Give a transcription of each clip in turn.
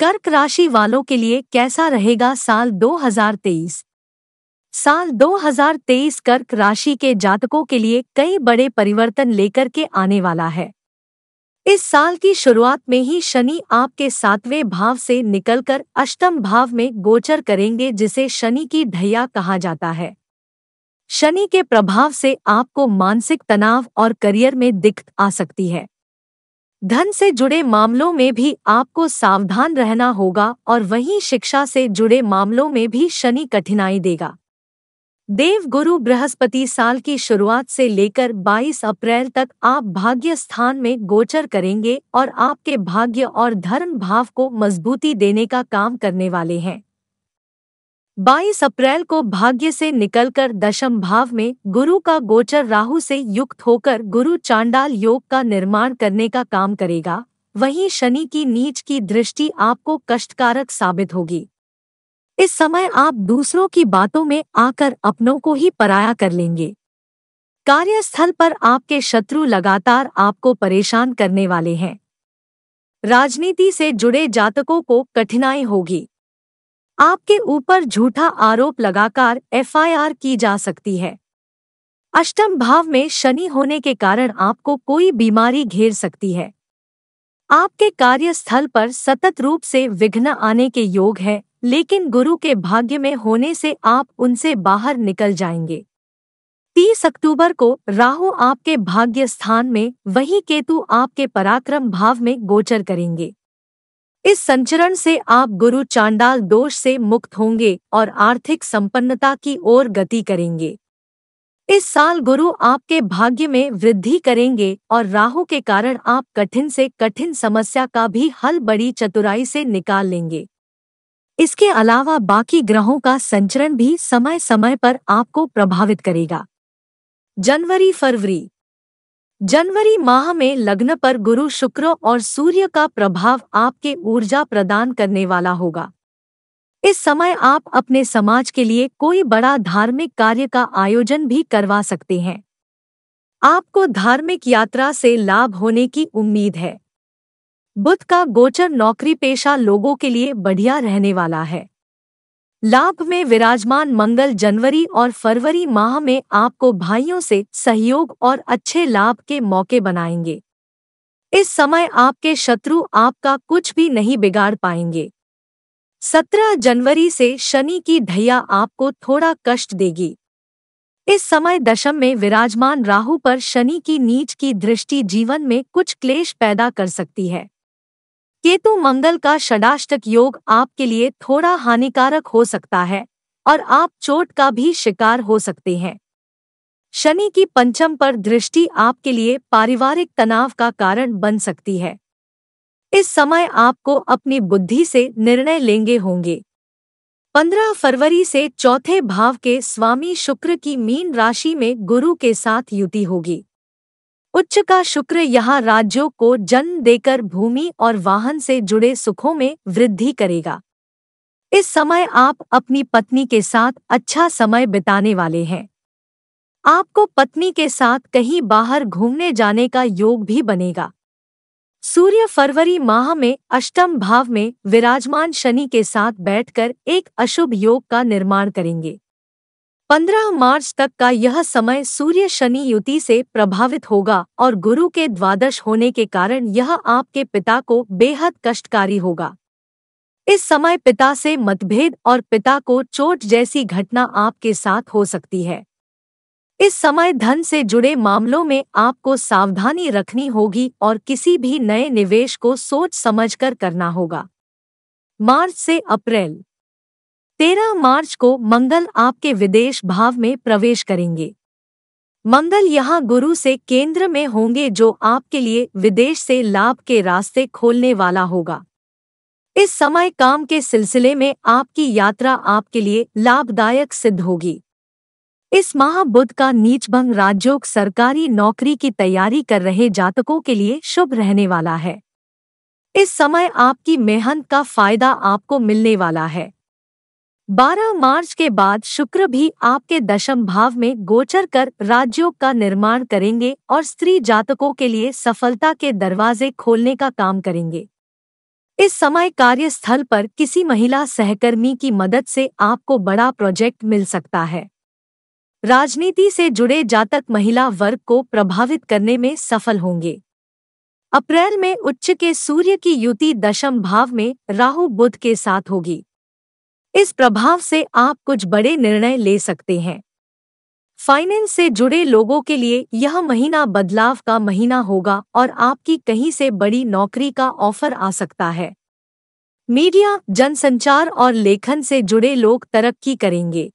कर्क राशि वालों के लिए कैसा रहेगा साल 2023? साल 2023 कर्क राशि के जातकों के लिए कई बड़े परिवर्तन लेकर के आने वाला है इस साल की शुरुआत में ही शनि आपके सातवें भाव से निकलकर अष्टम भाव में गोचर करेंगे जिसे शनि की ढैया कहा जाता है शनि के प्रभाव से आपको मानसिक तनाव और करियर में दिक्कत आ सकती है धन से जुड़े मामलों में भी आपको सावधान रहना होगा और वहीं शिक्षा से जुड़े मामलों में भी शनि कठिनाई देगा देव गुरु बृहस्पति साल की शुरुआत से लेकर 22 अप्रैल तक आप भाग्य स्थान में गोचर करेंगे और आपके भाग्य और धर्म भाव को मजबूती देने का काम करने वाले हैं 22 अप्रैल को भाग्य से निकलकर दशम भाव में गुरु का गोचर राहु से युक्त होकर गुरु चांडाल योग का निर्माण करने का काम करेगा वहीं शनि की नीच की दृष्टि आपको कष्टकारक साबित होगी इस समय आप दूसरों की बातों में आकर अपनों को ही पराया कर लेंगे कार्यस्थल पर आपके शत्रु लगातार आपको परेशान करने वाले हैं राजनीति से जुड़े जातकों को कठिनाई होगी आपके ऊपर झूठा आरोप लगाकर एफआईआर की जा सकती है अष्टम भाव में शनि होने के कारण आपको कोई बीमारी घेर सकती है आपके कार्यस्थल पर सतत रूप से विघ्न आने के योग है लेकिन गुरु के भाग्य में होने से आप उनसे बाहर निकल जाएंगे 30 अक्टूबर को राहु आपके भाग्य स्थान में वही केतु आपके पराक्रम भाव में गोचर करेंगे इस संचरण से आप गुरु चांडाल दोष से मुक्त होंगे और आर्थिक संपन्नता की ओर गति करेंगे इस साल गुरु आपके भाग्य में वृद्धि करेंगे और राहु के कारण आप कठिन से कठिन समस्या का भी हल बड़ी चतुराई से निकाल लेंगे इसके अलावा बाकी ग्रहों का संचरण भी समय समय पर आपको प्रभावित करेगा जनवरी फरवरी जनवरी माह में लग्न पर गुरु शुक्र और सूर्य का प्रभाव आपके ऊर्जा प्रदान करने वाला होगा इस समय आप अपने समाज के लिए कोई बड़ा धार्मिक कार्य का आयोजन भी करवा सकते हैं आपको धार्मिक यात्रा से लाभ होने की उम्मीद है बुध का गोचर नौकरी पेशा लोगों के लिए बढ़िया रहने वाला है लाभ में विराजमान मंगल जनवरी और फरवरी माह में आपको भाइयों से सहयोग और अच्छे लाभ के मौके बनाएंगे इस समय आपके शत्रु आपका कुछ भी नहीं बिगाड़ पाएंगे 17 जनवरी से शनि की ढैया आपको थोड़ा कष्ट देगी इस समय दशम में विराजमान राहु पर शनि की नीच की दृष्टि जीवन में कुछ क्लेश पैदा कर सकती है केतु मंगल का षडाष्टक योग आपके लिए थोड़ा हानिकारक हो सकता है और आप चोट का भी शिकार हो सकते हैं शनि की पंचम पर दृष्टि आपके लिए पारिवारिक तनाव का कारण बन सकती है इस समय आपको अपनी बुद्धि से निर्णय लेंगे होंगे 15 फरवरी से चौथे भाव के स्वामी शुक्र की मीन राशि में गुरु के साथ युति होगी उच्च का शुक्र यहाँ राज्यों को जन्म देकर भूमि और वाहन से जुड़े सुखों में वृद्धि करेगा इस समय आप अपनी पत्नी के साथ अच्छा समय बिताने वाले हैं आपको पत्नी के साथ कहीं बाहर घूमने जाने का योग भी बनेगा सूर्य फरवरी माह में अष्टम भाव में विराजमान शनि के साथ बैठकर एक अशुभ योग का निर्माण करेंगे 15 मार्च तक का यह समय सूर्य शनि युति से प्रभावित होगा और गुरु के द्वादश होने के कारण यह आपके पिता को बेहद कष्टकारी होगा इस समय पिता से मतभेद और पिता को चोट जैसी घटना आपके साथ हो सकती है इस समय धन से जुड़े मामलों में आपको सावधानी रखनी होगी और किसी भी नए निवेश को सोच समझकर करना होगा मार्च से अप्रैल तेरह मार्च को मंगल आपके विदेश भाव में प्रवेश करेंगे मंगल यहाँ गुरु से केंद्र में होंगे जो आपके लिए विदेश से लाभ के रास्ते खोलने वाला होगा इस समय काम के सिलसिले में आपकी यात्रा आपके लिए लाभदायक सिद्ध होगी इस माह बुद्ध का नीचभंग राज्योग सरकारी नौकरी की तैयारी कर रहे जातकों के लिए शुभ रहने वाला है इस समय आपकी मेहनत का फायदा आपको मिलने वाला है 12 मार्च के बाद शुक्र भी आपके दशम भाव में गोचर कर राज्यों का निर्माण करेंगे और स्त्री जातकों के लिए सफलता के दरवाजे खोलने का काम करेंगे इस समय कार्यस्थल पर किसी महिला सहकर्मी की मदद से आपको बड़ा प्रोजेक्ट मिल सकता है राजनीति से जुड़े जातक महिला वर्ग को प्रभावित करने में सफल होंगे अप्रैल में उच्च के सूर्य की युति दशम भाव में राहु बुध के साथ होगी इस प्रभाव से आप कुछ बड़े निर्णय ले सकते हैं फाइनेंस से जुड़े लोगों के लिए यह महीना बदलाव का महीना होगा और आपकी कहीं से बड़ी नौकरी का ऑफर आ सकता है मीडिया जनसंचार और लेखन से जुड़े लोग तरक्की करेंगे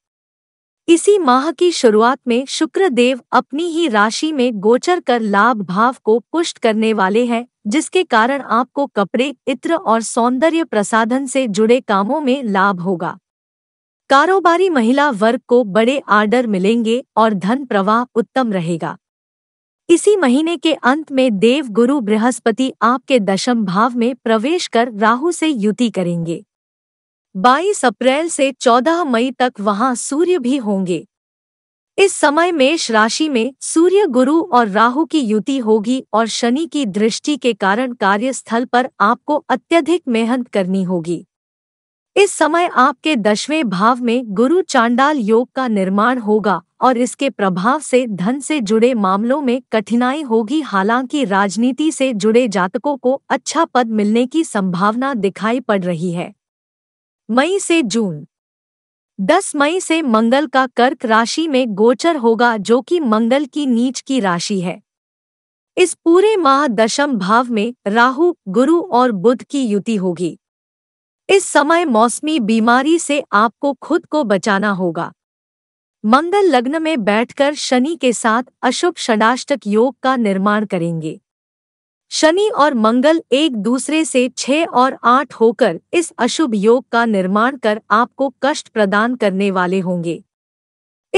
इसी माह की शुरुआत में शुक्र देव अपनी ही राशि में गोचर कर लाभ भाव को पुष्ट करने वाले हैं जिसके कारण आपको कपड़े इत्र और सौंदर्य प्रसाधन से जुड़े कामों में लाभ होगा कारोबारी महिला वर्ग को बड़े आर्डर मिलेंगे और धन प्रवाह उत्तम रहेगा इसी महीने के अंत में देव गुरु बृहस्पति आपके दशम भाव में प्रवेश कर राहु से युति करेंगे 22 अप्रैल से 14 मई तक वहां सूर्य भी होंगे इस समय मेष राशि में सूर्य गुरु और राहु की युति होगी और शनि की दृष्टि के कारण कार्यस्थल पर आपको अत्यधिक मेहनत करनी होगी इस समय आपके दसवें भाव में गुरु चांडाल योग का निर्माण होगा और इसके प्रभाव से धन से जुड़े मामलों में कठिनाई होगी हालांकि राजनीति से जुड़े जातकों को अच्छा पद मिलने की संभावना दिखाई पड़ रही है मई से जून 10 मई से मंगल का कर्क राशि में गोचर होगा जो कि मंगल की नीच की राशि है इस पूरे माह दशम भाव में राहु गुरु और बुध की युति होगी इस समय मौसमी बीमारी से आपको खुद को बचाना होगा मंगल लग्न में बैठकर शनि के साथ अशुभ षडाष्टक योग का निर्माण करेंगे शनि और मंगल एक दूसरे से छह और आठ होकर इस अशुभ योग का निर्माण कर आपको कष्ट प्रदान करने वाले होंगे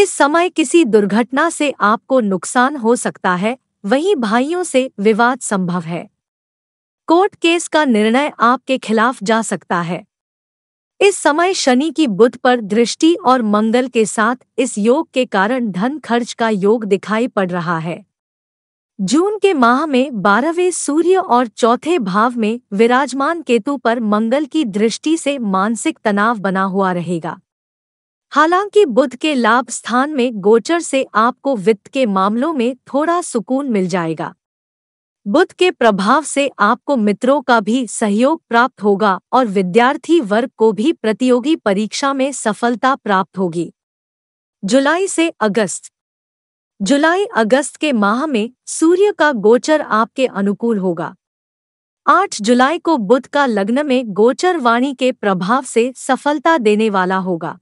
इस समय किसी दुर्घटना से आपको नुकसान हो सकता है वहीं भाइयों से विवाद संभव है कोर्ट केस का निर्णय आपके खिलाफ जा सकता है इस समय शनि की बुध पर दृष्टि और मंगल के साथ इस योग के कारण धन खर्च का योग दिखाई पड़ रहा है जून के माह में बारहवें सूर्य और चौथे भाव में विराजमान केतु पर मंगल की दृष्टि से मानसिक तनाव बना हुआ रहेगा हालांकि बुध के लाभ स्थान में गोचर से आपको वित्त के मामलों में थोड़ा सुकून मिल जाएगा बुध के प्रभाव से आपको मित्रों का भी सहयोग प्राप्त होगा और विद्यार्थी वर्ग को भी प्रतियोगी परीक्षा में सफलता प्राप्त होगी जुलाई से अगस्त जुलाई अगस्त के माह में सूर्य का गोचर आपके अनुकूल होगा 8 जुलाई को बुध का लग्न में गोचर वाणी के प्रभाव से सफलता देने वाला होगा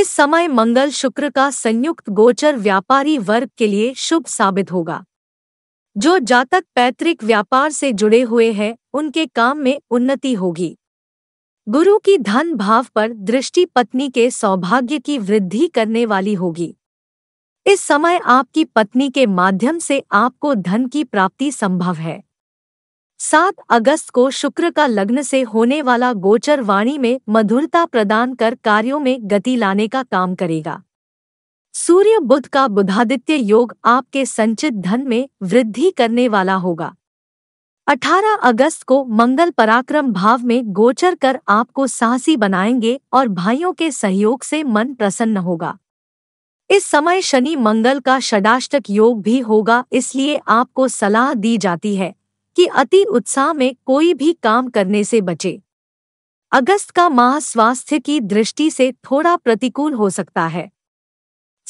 इस समय मंगल शुक्र का संयुक्त गोचर व्यापारी वर्ग के लिए शुभ साबित होगा जो जातक पैतृक व्यापार से जुड़े हुए हैं उनके काम में उन्नति होगी गुरु की धन भाव पर दृष्टि पत्नी के सौभाग्य की वृद्धि करने वाली होगी इस समय आपकी पत्नी के माध्यम से आपको धन की प्राप्ति संभव है सात अगस्त को शुक्र का लग्न से होने वाला गोचर वाणी में मधुरता प्रदान कर कार्यों में गति लाने का काम करेगा सूर्य बुध का बुधादित्य योग आपके संचित धन में वृद्धि करने वाला होगा 18 अगस्त को मंगल पराक्रम भाव में गोचर कर आपको साहसी बनाएंगे और भाइयों के सहयोग से मन प्रसन्न होगा इस समय शनि मंगल का षडाष्टक योग भी होगा इसलिए आपको सलाह दी जाती है कि अति उत्साह में कोई भी काम करने से बचे अगस्त का माह स्वास्थ्य की दृष्टि से थोड़ा प्रतिकूल हो सकता है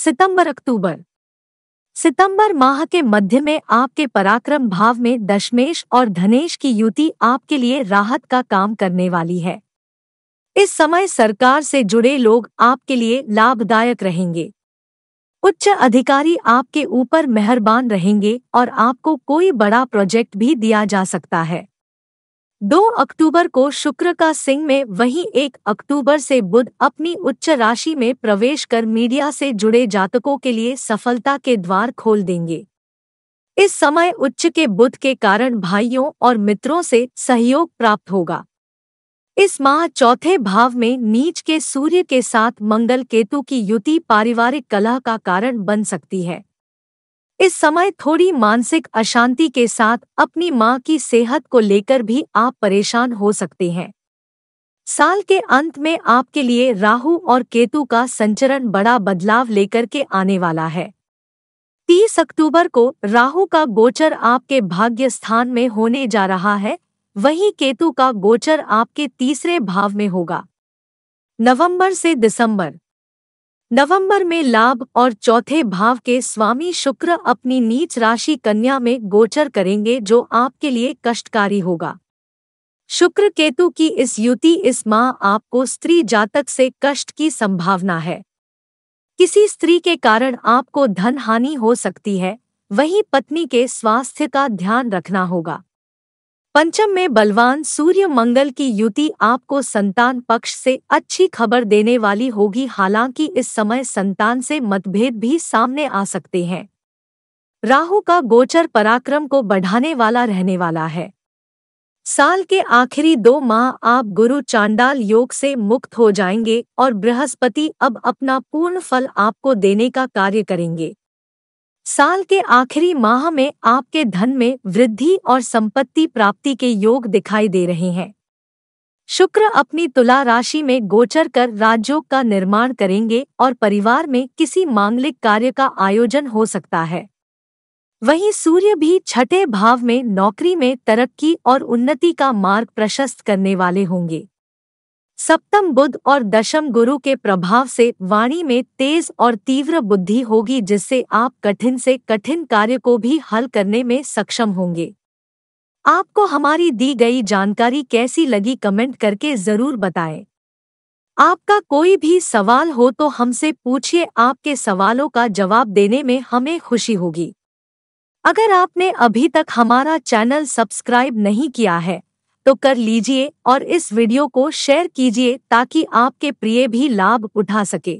सितंबर अक्टूबर सितंबर माह के मध्य में आपके पराक्रम भाव में दशमेश और धनेश की युति आपके लिए राहत का काम करने वाली है इस समय सरकार से जुड़े लोग आपके लिए लाभदायक रहेंगे उच्च अधिकारी आपके ऊपर मेहरबान रहेंगे और आपको कोई बड़ा प्रोजेक्ट भी दिया जा सकता है दो अक्टूबर को शुक्र का सिंह में वहीं एक अक्टूबर से बुध अपनी उच्च राशि में प्रवेश कर मीडिया से जुड़े जातकों के लिए सफलता के द्वार खोल देंगे इस समय उच्च के बुध के कारण भाइयों और मित्रों से सहयोग प्राप्त होगा इस माह चौथे भाव में नीच के सूर्य के साथ मंगल केतु की युति पारिवारिक कलह का कारण बन सकती है इस समय थोड़ी मानसिक अशांति के साथ अपनी मां की सेहत को लेकर भी आप परेशान हो सकते हैं साल के अंत में आपके लिए राहु और केतु का संचरण बड़ा बदलाव लेकर के आने वाला है 30 अक्टूबर को राहु का गोचर आपके भाग्य स्थान में होने जा रहा है वहीं केतु का गोचर आपके तीसरे भाव में होगा नवंबर से दिसंबर नवंबर में लाभ और चौथे भाव के स्वामी शुक्र अपनी नीच राशि कन्या में गोचर करेंगे जो आपके लिए कष्टकारी होगा शुक्र केतु की इस युति इस माह आपको स्त्री जातक से कष्ट की संभावना है किसी स्त्री के कारण आपको धन हानि हो सकती है वहीं पत्नी के स्वास्थ्य का ध्यान रखना होगा पंचम में बलवान सूर्य मंगल की युति आपको संतान पक्ष से अच्छी खबर देने वाली होगी हालांकि इस समय संतान से मतभेद भी सामने आ सकते हैं राहु का गोचर पराक्रम को बढ़ाने वाला रहने वाला है साल के आखिरी दो माह आप गुरु चांडाल योग से मुक्त हो जाएंगे और बृहस्पति अब अपना पूर्ण फल आपको देने का कार्य करेंगे साल के आखिरी माह में आपके धन में वृद्धि और संपत्ति प्राप्ति के योग दिखाई दे रहे हैं शुक्र अपनी तुला राशि में गोचर कर राज्यों का निर्माण करेंगे और परिवार में किसी मांगलिक कार्य का आयोजन हो सकता है वहीं सूर्य भी छठे भाव में नौकरी में तरक्की और उन्नति का मार्ग प्रशस्त करने वाले होंगे सप्तम बुद्ध और दशम गुरु के प्रभाव से वाणी में तेज और तीव्र बुद्धि होगी जिससे आप कठिन से कठिन कार्य को भी हल करने में सक्षम होंगे आपको हमारी दी गई जानकारी कैसी लगी कमेंट करके जरूर बताएं। आपका कोई भी सवाल हो तो हमसे पूछिए आपके सवालों का जवाब देने में हमें खुशी होगी अगर आपने अभी तक हमारा चैनल सब्सक्राइब नहीं किया है तो कर लीजिए और इस वीडियो को शेयर कीजिए ताकि आपके प्रिय भी लाभ उठा सके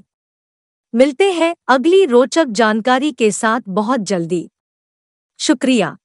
मिलते हैं अगली रोचक जानकारी के साथ बहुत जल्दी शुक्रिया